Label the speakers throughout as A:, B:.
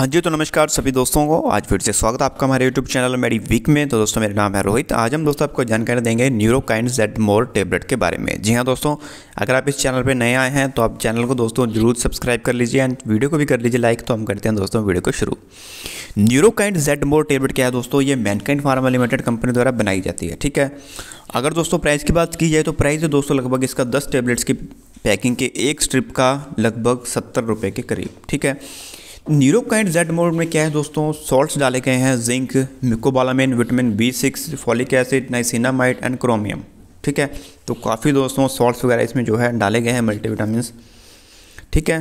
A: हाँ जी तो नमस्कार सभी दोस्तों को आज फिर से स्वागत है आपका हमारे यूट्यूब चैनल मेरी वीक में तो दोस्तों मेरा नाम है रोहित आज हम दोस्तों आपको जानकारी देंगे न्यूरोकाइन जेड मोर टेबलेट के बारे में जी हाँ दोस्तों अगर आप इस चैनल पर नए आए हैं तो आप चैनल को दोस्तों जरूर सब्सक्राइब कर लीजिए एंड वीडियो को भी कर लीजिए लाइक तो हम करते हैं दोस्तों वीडियो को शुरू न्यूरोकाइन जेड मोर टेबलेट क्या है दोस्तों ये मैनकाइंड फार्मा लिमिटेड कंपनी द्वारा बनाई जाती है ठीक है अगर दोस्तों प्राइस की बात की जाए तो प्राइस दोस्तों लगभग इसका दस टेबलेट्स की पैकिंग के एक स्ट्रिप का लगभग सत्तर रुपये के करीब ठीक है न्यूरोकाइंड जेड मोड में क्या है दोस्तों सॉल्ट्स डाले गए हैं zinc mecobalamin vitamin B six folic acid niacinamide and chromium ठीक है तो काफ़ी दोस्तों सॉल्ट्स वगैरह इसमें जो है डाले गए हैं मल्टीविटामस ठीक है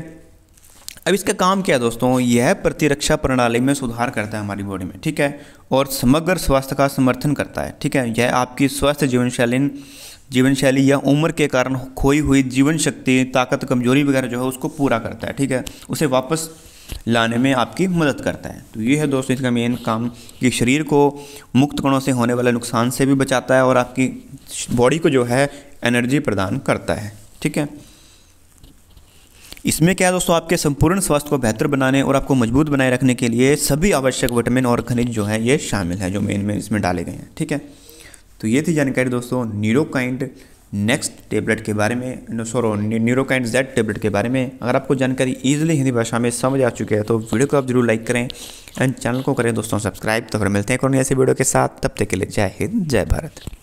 A: अब इसका काम क्या है दोस्तों यह प्रतिरक्षा प्रणाली में सुधार करता है हमारी बॉडी में ठीक है और समग्र स्वास्थ्य का समर्थन करता है ठीक है यह आपकी स्वस्थ जीवन शैली जीवन शैली या उम्र के कारण खोई हुई जीवन शक्ति ताकत कमजोरी वगैरह जो है उसको पूरा करता है ठीक है उसे वापस लाने में आपकी मदद करता है तो ये है दोस्तों इसका मेन काम कि शरीर को मुक्त कणों से होने वाले नुकसान से भी बचाता है और आपकी बॉडी को जो है एनर्जी प्रदान करता है ठीक है इसमें क्या है दोस्तों आपके संपूर्ण स्वास्थ्य को बेहतर बनाने और आपको मजबूत बनाए रखने के लिए सभी आवश्यक विटामिन और खनिज जो है ये शामिल है जो मेन में इसमें डाले गए हैं ठीक है तो ये थी जानकारी दोस्तों नीरोकाइंड नेक्स्ट टेबलेट के बारे में सोरो न्यूरोकाइन जेड टेबलेट के बारे में अगर आपको जानकारी ईजिली हिंदी भाषा में समझ आ चुकी है तो वीडियो को आप जरूर लाइक करें एंड चैनल को करें दोस्तों सब्सक्राइब तो फिर मिलते हैं कौन ऐसे वीडियो के साथ तब तक के लिए जय हिंद जय भारत